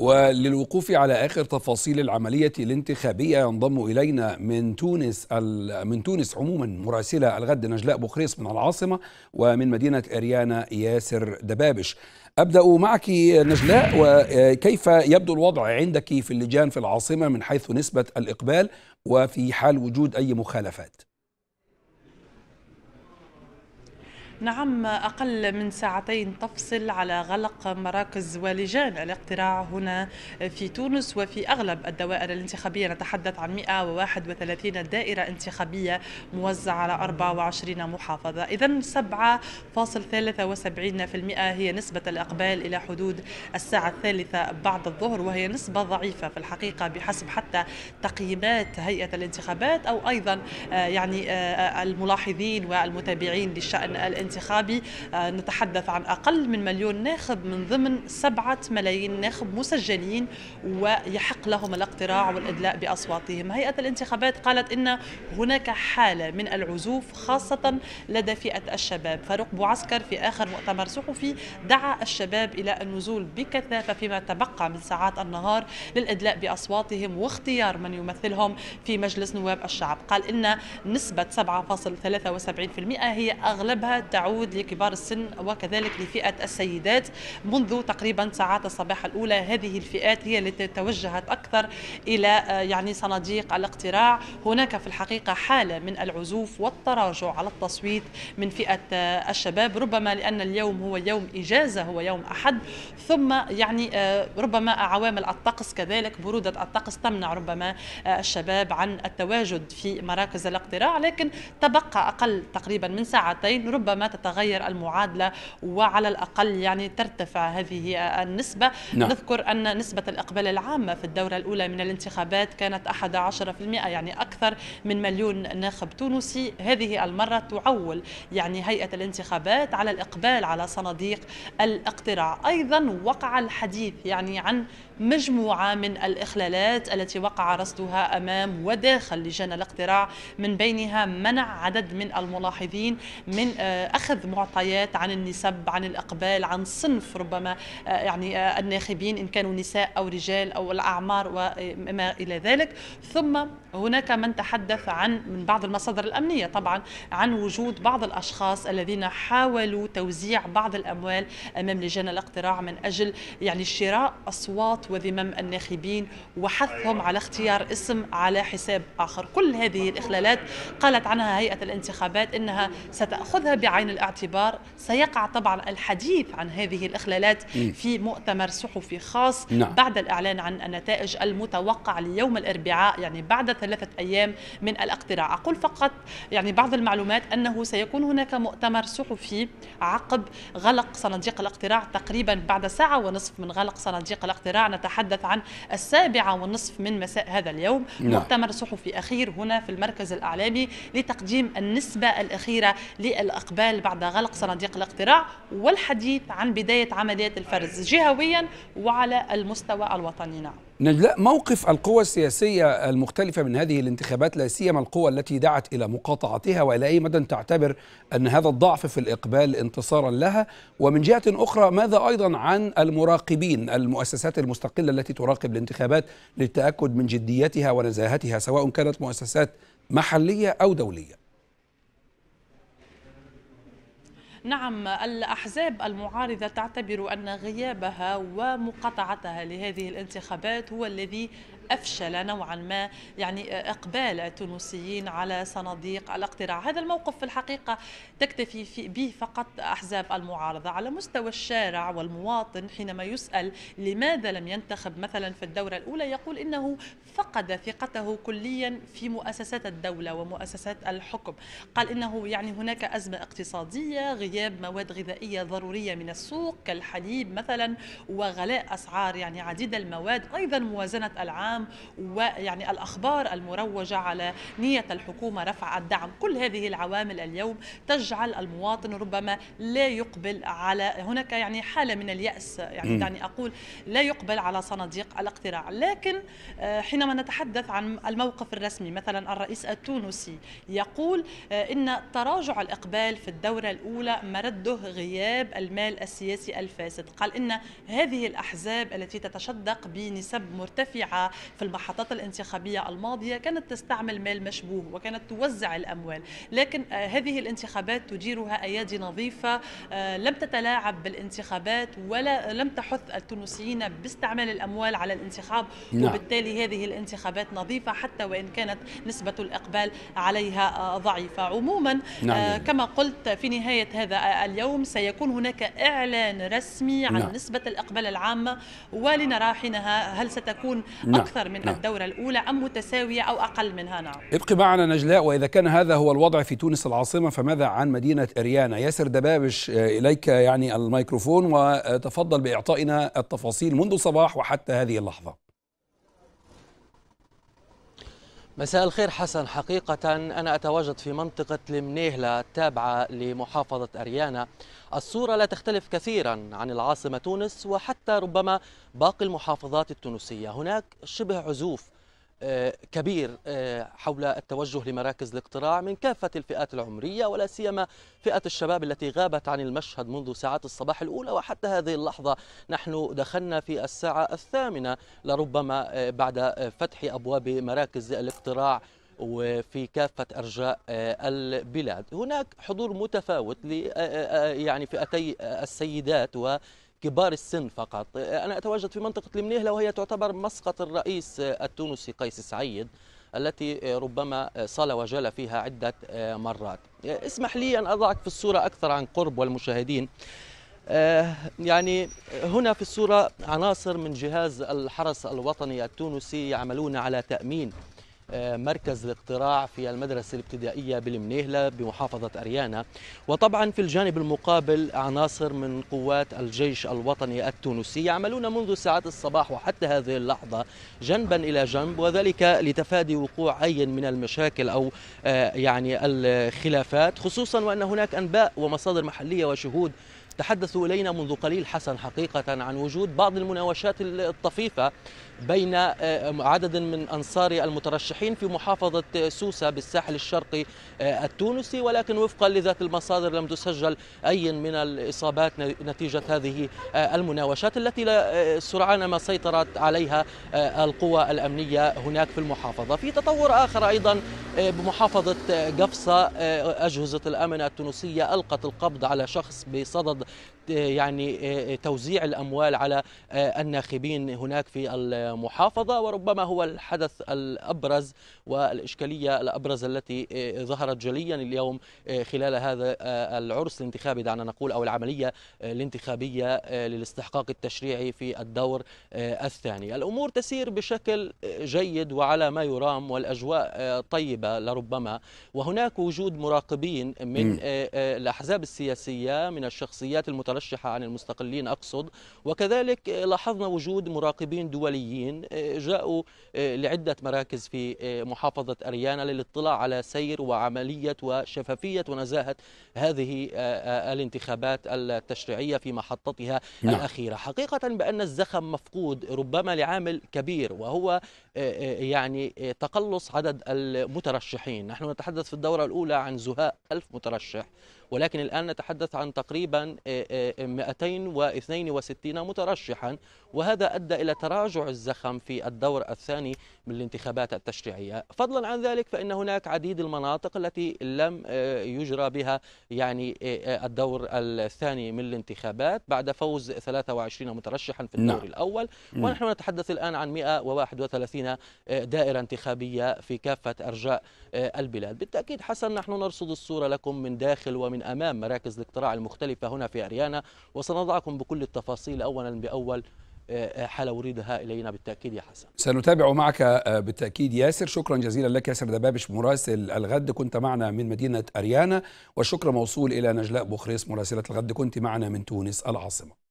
وللوقوف على اخر تفاصيل العمليه الانتخابيه ينضم الينا من تونس من تونس عموما مراسله الغد نجلاء بوخريس من العاصمه ومن مدينه اريانا ياسر دبابش. ابدا معك نجلاء وكيف يبدو الوضع عندك في اللجان في العاصمه من حيث نسبه الاقبال وفي حال وجود اي مخالفات؟ نعم أقل من ساعتين تفصل على غلق مراكز ولجان الاقتراع هنا في تونس وفي أغلب الدوائر الانتخابية نتحدث عن 131 دائرة انتخابية موزعة على 24 محافظة إذا 7.73% هي نسبة الإقبال إلى حدود الساعة الثالثة بعد الظهر وهي نسبة ضعيفة في الحقيقة بحسب حتى تقييمات هيئة الانتخابات أو أيضا آه، يعني آه، آه، الملاحظين والمتابعين للشأن الانتخابي الانتخابي آه، نتحدث عن أقل من مليون ناخب من ضمن سبعة ملايين ناخب مسجلين ويحق لهم الاقتراع والإدلاء بأصواتهم هيئة الانتخابات قالت إن هناك حالة من العزوف خاصة لدى فئة الشباب فاروق بوعسكر في آخر مؤتمر صحفي دعا الشباب إلى النزول بكثافة فيما تبقى من ساعات النهار للإدلاء بأصواتهم واختيار من يمثلهم في مجلس نواب الشعب قال إن نسبة 7.73% هي أغلبها تعود لكبار السن وكذلك لفئة السيدات منذ تقريبا ساعات الصباح الأولى هذه الفئات هي التي توجهت أكثر إلى آه، يعني صناديق الاقتراع هناك في الحقيقة حالة من العزوف والتراجع على التصويت من فئة آه، الشباب ربما لأن اليوم هو يوم إجازة هو يوم أحد ثم يعني آه، ربما عوامل الطقس كذلك برودة الطقس تمنع ربما الشباب عن التواجد في مراكز الاقتراع لكن تبقى أقل تقريبا من ساعتين ربما تتغير المعادلة وعلى الأقل يعني ترتفع هذه النسبة نعم. نذكر أن نسبة الإقبال العامة في الدورة الأولى من الانتخابات كانت 11% يعني أكثر من مليون ناخب تونسي هذه المرة تعول يعني هيئة الانتخابات على الإقبال على صناديق الاقتراع أيضا وقع الحديث يعني عن مجموعة من الإخلالات التي وقع رصدها أمام وداخل لجان الاقتراع من بينها منع عدد من الملاحظين من آه، اخذ معطيات عن النسب عن الاقبال عن صنف ربما آه، يعني آه، الناخبين ان كانوا نساء او رجال او الاعمار وما آه، الى ذلك ثم هناك من تحدث عن من بعض المصادر الامنيه طبعا عن وجود بعض الاشخاص الذين حاولوا توزيع بعض الاموال امام لجان الاقتراع من اجل يعني شراء اصوات وذمم الناخبين وحثهم على اختيار اسم على حساب اخر كل هذه الاخلالات قالت عنها هيئه الانتخابات انها ستاخذها بعين بعين الاعتبار سيقع طبعا الحديث عن هذه الإخلالات في مؤتمر صحفي خاص نعم. بعد الإعلان عن النتائج المتوقع ليوم الأربعاء يعني بعد ثلاثة أيام من الاقتراع أقول فقط يعني بعض المعلومات أنه سيكون هناك مؤتمر صحفي عقب غلق صناديق الاقتراع تقريبا بعد ساعة ونصف من غلق صناديق الاقتراع نتحدث عن السابعة ونصف من مساء هذا اليوم نعم. مؤتمر صحفي أخير هنا في المركز الأعلامي لتقديم النسبة الأخيرة للأقبال الاعمال بعد غلق صناديق الاقتراع والحديث عن بداية عمليات الفرز جهويا وعلى المستوى الوطني نعم نجلاء موقف القوى السياسية المختلفة من هذه الانتخابات لا سيما القوى التي دعت إلى مقاطعتها وإلى أي مدى تعتبر أن هذا الضعف في الإقبال انتصارا لها ومن جهة أخرى ماذا أيضا عن المراقبين المؤسسات المستقلة التي تراقب الانتخابات للتأكد من جديتها ونزاهتها سواء كانت مؤسسات محلية أو دولية نعم الأحزاب المعارضة تعتبر أن غيابها ومقاطعتها لهذه الانتخابات هو الذي أفشل نوعا ما يعني إقبال التونسيين على صناديق الاقتراع هذا الموقف في الحقيقة تكتفي به فقط أحزاب المعارضة على مستوى الشارع والمواطن حينما يسأل لماذا لم ينتخب مثلا في الدورة الأولى يقول إنه فقد ثقته كليا في مؤسسات الدولة ومؤسسات الحكم قال إنه يعني هناك أزمة اقتصادية غياب مواد غذائية ضرورية من السوق كالحليب مثلا وغلاء أسعار يعني عديد المواد أيضا موازنة العام الدعم ويعني الأخبار المروجة على نية الحكومة رفع الدعم كل هذه العوامل اليوم تجعل المواطن ربما لا يقبل على هناك يعني حالة من اليأس يعني دعني أقول لا يقبل على صناديق الاقتراع لكن آه، حينما نتحدث عن الموقف الرسمي مثلا الرئيس التونسي يقول آه، إن تراجع الإقبال في الدورة الأولى مرده غياب المال السياسي الفاسد قال إن هذه الأحزاب التي تتشدق بنسب مرتفعة في المحطات الانتخابية الماضية كانت تستعمل مال مشبوه وكانت توزع الأموال لكن آه، هذه الانتخابات تديرها أيادي نظيفة آه، لم تتلاعب بالانتخابات ولا آه، لم تحث التونسيين باستعمال الأموال على الانتخاب نعم. وبالتالي هذه الانتخابات نظيفة حتى وإن كانت نسبة الإقبال عليها ضعيفة عموما نعم. كما قلت في نهاية هذا اليوم سيكون هناك إعلان رسمي عن نعم. نسبة الإقبال العامة ولنرى حينها هل ستكون نعم. أكثر من نعم. الدورة الأولى أم متساوية أو أقل منها نعم ابقي معنا نجلاء وإذا كان هذا هو الوضع في تونس العاصمة فماذا عن مدينة إريانا ياسر دبابش آه، إليك يعني الميكروفون وتفضل بإعطائنا التفاصيل منذ صباح وحتى هذه اللحظة مساء الخير حسن حقيقة أنا أتواجد في منطقة المنيهلة التابعة لمحافظة أريانا الصورة لا تختلف كثيرا عن العاصمة تونس وحتى ربما باقي المحافظات التونسية هناك شبه عزوف كبير آه، حول التوجه لمراكز الاقتراع من كافة الفئات العمرية ولا سيما فئة الشباب التي غابت عن المشهد منذ ساعات الصباح الأولى وحتى هذه اللحظة نحن دخلنا في الساعة الثامنة لربما آه، بعد آه، فتح أبواب مراكز الاقتراع وفي كافة أرجاء البلاد هناك حضور متفاوت يعني فئتي السيدات و كبار السن فقط أنا أتواجد في منطقة المنيهلة وهي تعتبر مسقط الرئيس التونسي قيس سعيد التي ربما صال وجل فيها عدة مرات اسمح لي أن أضعك في الصورة أكثر عن قرب والمشاهدين يعني هنا في الصورة عناصر من جهاز الحرس الوطني التونسي يعملون على تأمين آه، مركز الاقتراع في المدرسة الابتدائية بالمنيهلة بمحافظة أريانا وطبعا في الجانب المقابل عناصر من قوات الجيش الوطني التونسي يعملون منذ ساعات الصباح وحتى هذه اللحظة جنبا إلى جنب وذلك لتفادي وقوع أي من المشاكل أو آه، يعني الخلافات خصوصا وأن هناك أنباء ومصادر محلية وشهود تحدثوا إلينا منذ قليل حسن حقيقة عن وجود بعض المناوشات الطفيفة بين آه، عدد من أنصار المترشحين في محافظة سوسة بالساحل الشرقي آه، التونسي ولكن وفقا لذات المصادر لم تسجل أي من الإصابات نتيجة هذه آه، المناوشات التي سرعان ما سيطرت عليها القوى الأمنية هناك في المحافظة في تطور آخر أيضا بمحافظة قفصة أجهزة الأمن التونسية ألقت القبض على شخص بصدد آه، يعني آه، توزيع الأموال على آه، الناخبين هناك في المحافظة وربما هو الحدث الأبرز والإشكالية الأبرز التي ظهرت جليا اليوم خلال هذا العرس الانتخابي دعنا نقول أو العملية الانتخابية للاستحقاق التشريعي في الدور الثاني الأمور تسير بشكل جيد وعلى ما يرام والأجواء طيبة لربما وهناك وجود مراقبين من الأحزاب السياسية من الشخصيات الشخصيات المترشحة عن المستقلين أقصد وكذلك آه، لاحظنا وجود مراقبين دوليين آه، جاءوا آه، لعدة مراكز في محافظة أريانا للاطلاع على سير وعملية وشفافية ونزاهة هذه الانتخابات التشريعية في محطتها نعم. الأخيرة حقيقة بأن الزخم مفقود ربما لعامل كبير وهو يعني تقلص عدد المترشحين نحن نتحدث في الدورة الأولى عن زهاء ألف مترشح ولكن الآن نتحدث عن تقريبا 262 مترشحا وهذا أدى إلى تراجع الزخم في الدور الثاني من الانتخابات التشريعية فضلا عن ذلك فإن هناك عديد المناطق التي لم آه، يجرى بها يعني آه، آه، الدور الثاني من الانتخابات بعد فوز 23 مترشحا في الدور نعم. الأول ونحن نتحدث الآن عن 131 دائرة انتخابية في كافة أرجاء البلاد بالتأكيد حسن نحن نرصد الصورة لكم من داخل ومن أمام مراكز الاقتراع المختلفة هنا في أريانا وسنضعكم بكل التفاصيل أولا بأول آه، آه، حال وريدها إلينا بالتأكيد يا حسن سنتابع معك آه، بالتأكيد ياسر شكرا جزيلا لك ياسر دبابش مراسل الغد كنت معنا من مدينة أريانا والشكر موصول إلى نجلاء بوخريس مراسلة الغد كنت معنا من تونس العاصمة